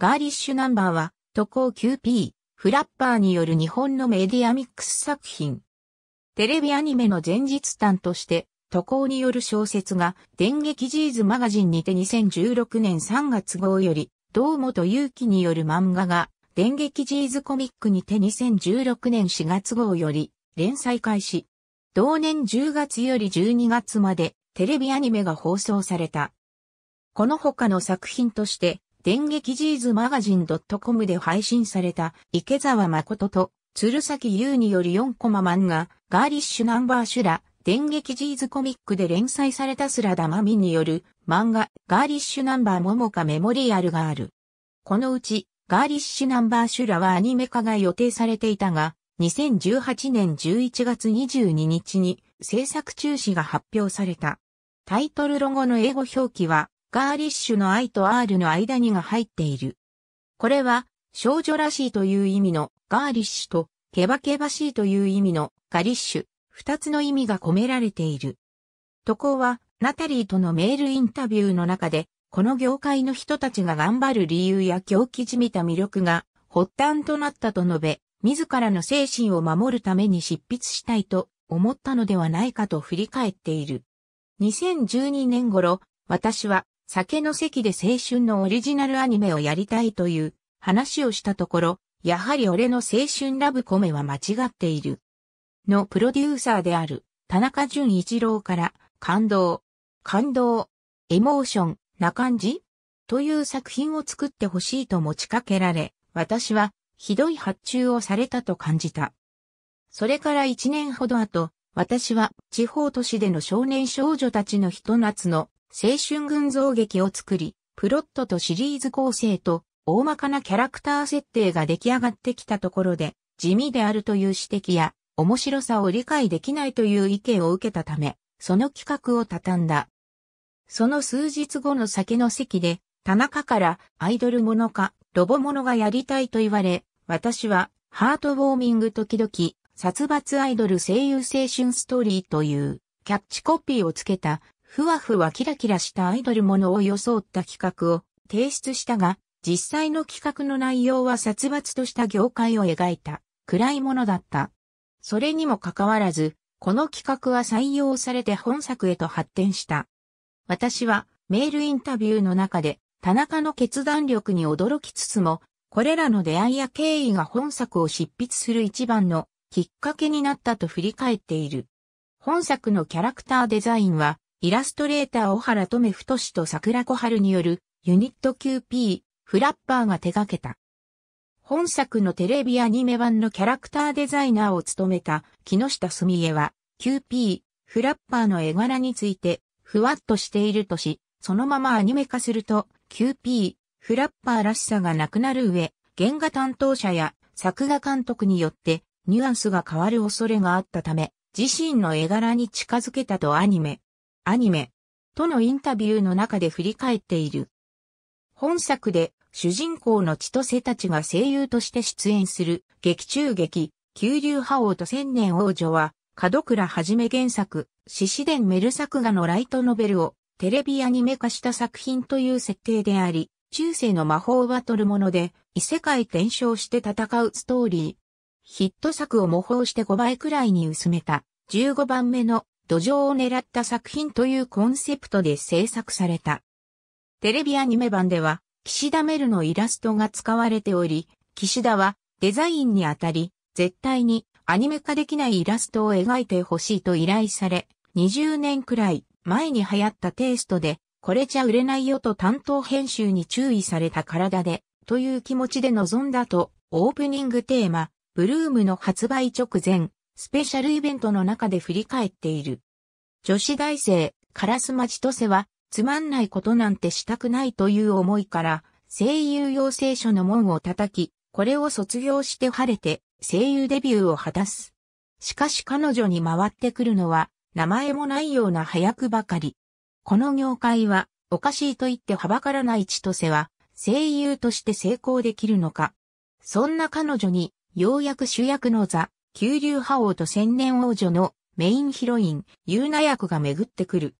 ガーリッシュナンバーは、渡航 QP、フラッパーによる日本のメディアミックス作品。テレビアニメの前日譚として、渡航による小説が、電撃ジーズマガジンにて2016年3月号より、堂本祐樹による漫画が、電撃ジーズコミックにて2016年4月号より、連載開始。同年10月より12月まで、テレビアニメが放送された。この他の作品として、電撃ジーズマガジン .com で配信された池澤誠と鶴崎優による4コマ漫画ガーリッシュナンバーシュラ電撃ジーズコミックで連載されたスラダマミによる漫画ガーリッシュナンバーモモカメモリアルがある。このうちガーリッシュナンバーシュラはアニメ化が予定されていたが2018年11月22日に制作中止が発表された。タイトルロゴの英語表記はガーリッシュの I と R の間にが入っている。これは、少女らしいという意味のガーリッシュと、ケバケバしいという意味のガリッシュ、二つの意味が込められている。渡航は、ナタリーとのメールインタビューの中で、この業界の人たちが頑張る理由や狂気じみた魅力が発端となったと述べ、自らの精神を守るために執筆したいと思ったのではないかと振り返っている。2012年頃、私は酒の席で青春のオリジナルアニメをやりたいという話をしたところ、やはり俺の青春ラブコメは間違っている。のプロデューサーである田中淳一郎から感動、感動、エモーションな感じという作品を作ってほしいと持ちかけられ、私はひどい発注をされたと感じた。それから一年ほど後、私は地方都市での少年少女たちのひと夏の青春群像劇を作り、プロットとシリーズ構成と、大まかなキャラクター設定が出来上がってきたところで、地味であるという指摘や、面白さを理解できないという意見を受けたため、その企画を畳んだ。その数日後の酒の席で、田中からアイドルものか、ロボものがやりたいと言われ、私は、ハートウォーミング時々、殺伐アイドル声優青春ストーリーという、キャッチコピーをつけたふわふわキラキラしたアイドルものを装った企画を提出したが、実際の企画の内容は殺伐とした業界を描いた暗いものだった。それにもかかわらず、この企画は採用されて本作へと発展した。私はメールインタビューの中で田中の決断力に驚きつつも、これらの出会いや経緯が本作を執筆する一番のきっかけになったと振り返っている。本作のキャラクターデザインはイラストレーター小原留太と桜子春によるユニット QP フラッパーが手掛けた。本作のテレビアニメ版のキャラクターデザイナーを務めた木下澄江は QP フラッパーの絵柄についてふわっとしているとし、そのままアニメ化すると QP フラッパーらしさがなくなる上、原画担当者や作画監督によってニュアンスが変わる恐れがあったため、自身の絵柄に近づけたとアニメ、アニメ、とのインタビューの中で振り返っている。本作で主人公の千歳たちが声優として出演する劇中劇、九流覇王と千年王女は、角倉はじめ原作、獅子伝メル作画のライトノベルをテレビアニメ化した作品という設定であり、中世の魔法バトルもので異世界転生して戦うストーリー。ヒット作を模倣して5倍くらいに薄めた15番目の土壌を狙った作品というコンセプトで制作された。テレビアニメ版では、岸田メルのイラストが使われており、岸田はデザインにあたり、絶対にアニメ化できないイラストを描いてほしいと依頼され、20年くらい前に流行ったテイストで、これじゃ売れないよと担当編集に注意された体で、という気持ちで臨んだと、オープニングテーマ、ブルームの発売直前、スペシャルイベントの中で振り返っている。女子大生、カラマチトセは、つまんないことなんてしたくないという思いから、声優養成所の門を叩き、これを卒業して晴れて、声優デビューを果たす。しかし彼女に回ってくるのは、名前もないような早くばかり。この業界は、おかしいと言ってはばからない千歳は、声優として成功できるのか。そんな彼女に、ようやく主役の座、急流覇王と千年王女のメインヒロイン、ユーナ役が巡ってくる。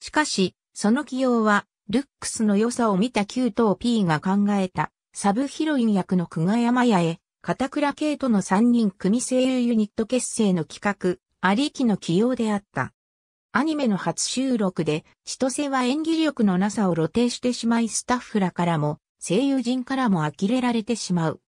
しかし、その起用は、ルックスの良さを見た Q と P が考えた、サブヒロイン役の久我山屋へ、片倉圭との3人組声優ユニット結成の企画、ありきの起用であった。アニメの初収録で、千歳は演技力のなさを露呈してしまいスタッフらからも、声優陣からも呆れられてしまう。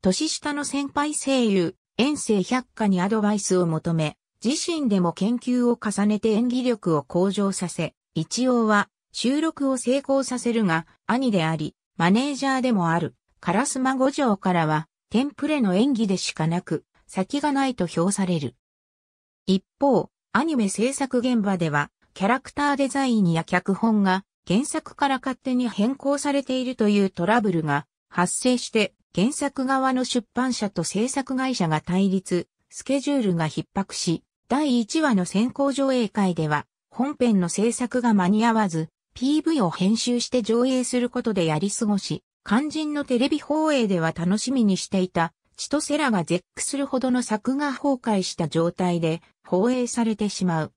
年下の先輩声優、遠征百科にアドバイスを求め、自身でも研究を重ねて演技力を向上させ、一応は収録を成功させるが、兄であり、マネージャーでもある、カラスマ五条からは、テンプレの演技でしかなく、先がないと評される。一方、アニメ制作現場では、キャラクターデザインや脚本が原作から勝手に変更されているというトラブルが発生して原作側の出版社と制作会社が対立、スケジュールが逼迫し、第1話の先行上映会では、本編の制作が間に合わず、PV を編集して上映することでやり過ごし、肝心のテレビ放映では楽しみにしていた、千歳らが絶句するほどの作画崩壊した状態で放映されてしまう。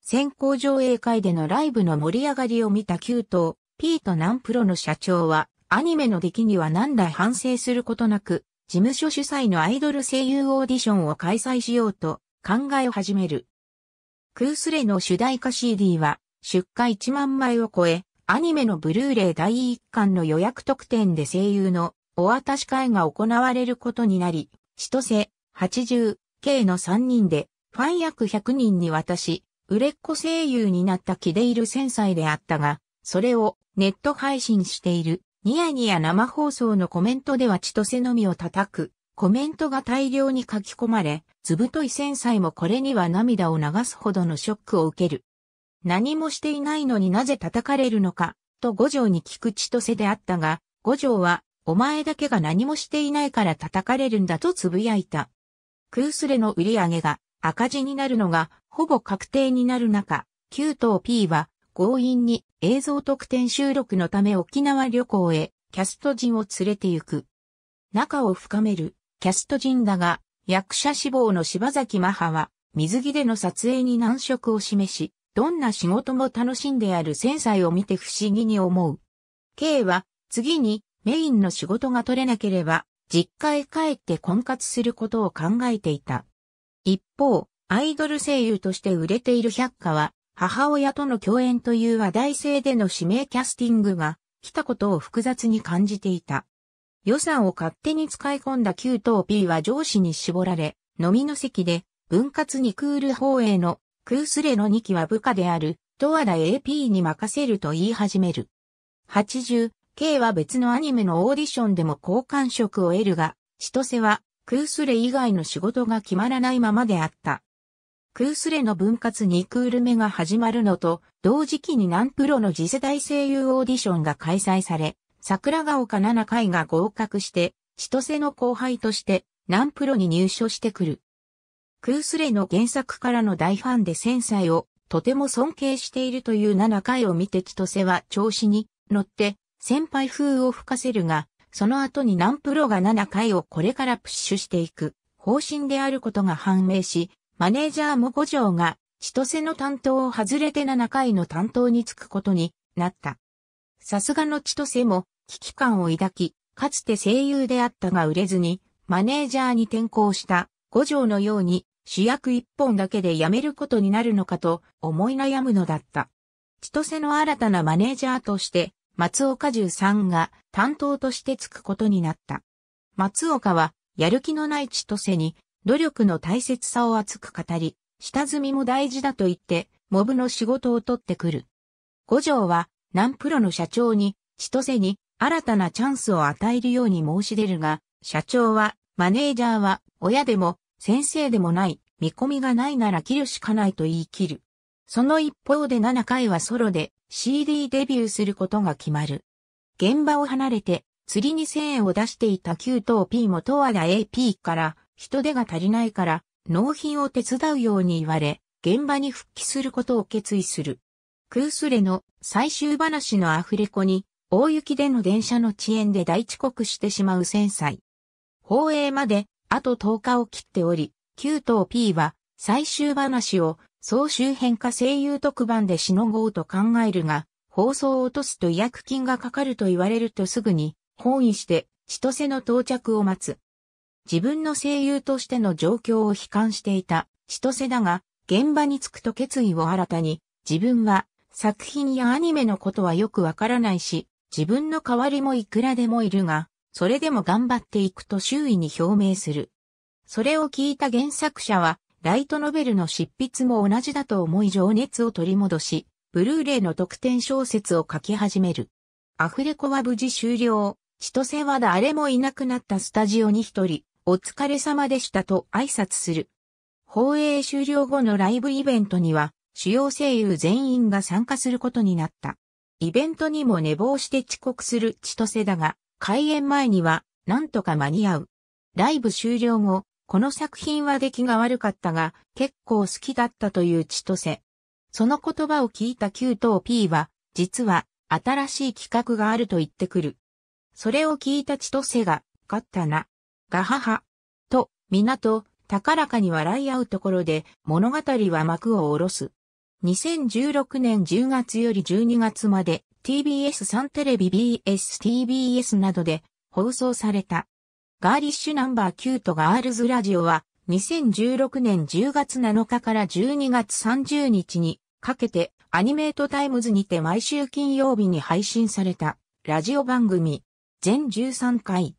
先行上映会でのライブの盛り上がりを見た9頭、ピート・ナンプロの社長は、アニメの出来には何ら反省することなく、事務所主催のアイドル声優オーディションを開催しようと考えを始める。クースレの主題歌 CD は出荷1万枚を超え、アニメのブルーレイ第1巻の予約特典で声優のお渡し会が行われることになり、千歳、80、K の3人で、ファン約100人に渡し、売れっ子声優になった気でいる1000歳であったが、それをネット配信しているニヤニヤ生放送のコメントでは千歳のみを叩く、コメントが大量に書き込まれ、ずぶとい繊細もこれには涙を流すほどのショックを受ける。何もしていないのになぜ叩かれるのか、と五条に聞く千歳であったが、五条は、お前だけが何もしていないから叩かれるんだと呟いた。クースレの売り上げが赤字になるのがほぼ確定になる中、9等 P は強引に映像特典収録のため沖縄旅行へキャスト陣を連れて行く。仲を深めるキャスト陣だが、役者志望の柴崎マハは水着での撮影に難色を示し、どんな仕事も楽しんである繊細を見て不思議に思う。K は次にメインの仕事が取れなければ実家へ帰って婚活することを考えていた。一方、アイドル声優として売れている百花は母親との共演という話題性での指名キャスティングが来たことを複雑に感じていた。予算を勝手に使い込んだ旧等 P は上司に絞られ、飲みの席で分割にクール放映のクースレの2期は部下である、と、あら、AP に任せると言い始める。80、K は別のアニメのオーディションでも交換職を得るが、千歳は、クースレ以外の仕事が決まらないままであった。クースレの分割2クール目が始まるのと、同時期にナンプロの次世代声優オーディションが開催され、桜ヶ丘7回が合格して、千歳の後輩として、ナンプロに入所してくる。クースレの原作からの大ファンで繊細をとても尊敬しているという7回を見て千歳は調子に乗って先輩風を吹かせるが、その後にナンプロが7回をこれからプッシュしていく方針であることが判明し、マネージャーも五条が、千歳の担当を外れて7回の担当に就くことになった。さすがの千歳も危機感を抱き、かつて声優であったが売れずに、マネージャーに転向した五条のように主役一本だけで辞めることになるのかと思い悩むのだった。千歳の新たなマネージャーとして、松岡重さんが担当として就くことになった。松岡は、やる気のない千歳に努力の大切さを熱く語り、下積みも大事だと言って、モブの仕事を取ってくる。五条は、ナンプロの社長に、千歳に、新たなチャンスを与えるように申し出るが、社長は、マネージャーは、親でも、先生でもない、見込みがないなら切るしかないと言い切る。その一方で七回はソロで CD デビューすることが決まる。現場を離れて釣りに1000円を出していた旧東 P も和田 AP から人手が足りないから納品を手伝うように言われ、現場に復帰することを決意する。クースレの最終話のアフレコに、大雪での電車の遅延で大遅刻してしまう戦災。放映まで、あと10日を切っており、旧等 P は、最終話を、総集編化声優特番でしのごうと考えるが、放送を落とすと違約金がかかると言われるとすぐに、本意して、千歳の到着を待つ。自分の声優としての状況を悲観していた千歳だが、現場に着くと決意を新たに、自分は作品やアニメのことはよくわからないし、自分の代わりもいくらでもいるが、それでも頑張っていくと周囲に表明する。それを聞いた原作者は、ライトノベルの執筆も同じだと思い情熱を取り戻し、ブルーレイの特典小説を書き始める。アフレコは無事終了。千歳は誰もいなくなったスタジオに一人、お疲れ様でしたと挨拶する。放映終了後のライブイベントには、主要声優全員が参加することになった。イベントにも寝坊して遅刻する千歳だが、開演前には、なんとか間に合う。ライブ終了後、この作品は出来が悪かったが、結構好きだったという千歳。その言葉を聞いた Q と P は、実は、新しい企画があると言ってくる。それを聞いた千歳が、勝ったな。ガハハ。と、港、高らかに笑い合うところで物語は幕を下ろす。2016年10月より12月まで TBS3 テレビ BSTBS などで放送された。ガーリッシュナンバー9とガールズラジオは2016年10月7日から12月30日にかけてアニメートタイムズにて毎週金曜日に配信されたラジオ番組全13回。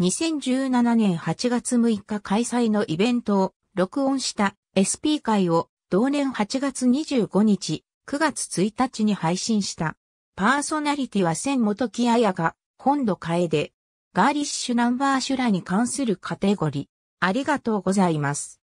2017年8月6日開催のイベントを録音した SP 会を同年8月25日、9月1日に配信した。パーソナリティは千本木彩が本土楓、ガーリッシュナンバーシュラに関するカテゴリー。ありがとうございます。